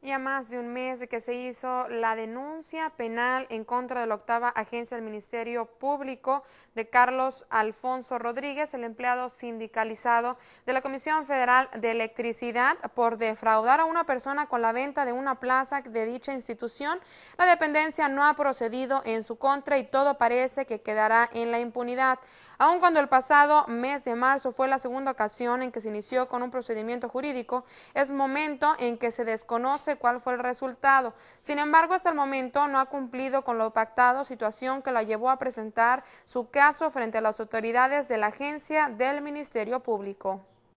Ya más de un mes de que se hizo la denuncia penal en contra de la octava agencia del Ministerio Público de Carlos Alfonso Rodríguez, el empleado sindicalizado de la Comisión Federal de Electricidad, por defraudar a una persona con la venta de una plaza de dicha institución. La dependencia no ha procedido en su contra y todo parece que quedará en la impunidad. Aun cuando el pasado mes de marzo fue la segunda ocasión en que se inició con un procedimiento jurídico, es momento en que se desconoce cuál fue el resultado. Sin embargo, hasta el momento no ha cumplido con lo pactado, situación que la llevó a presentar su caso frente a las autoridades de la agencia del Ministerio Público.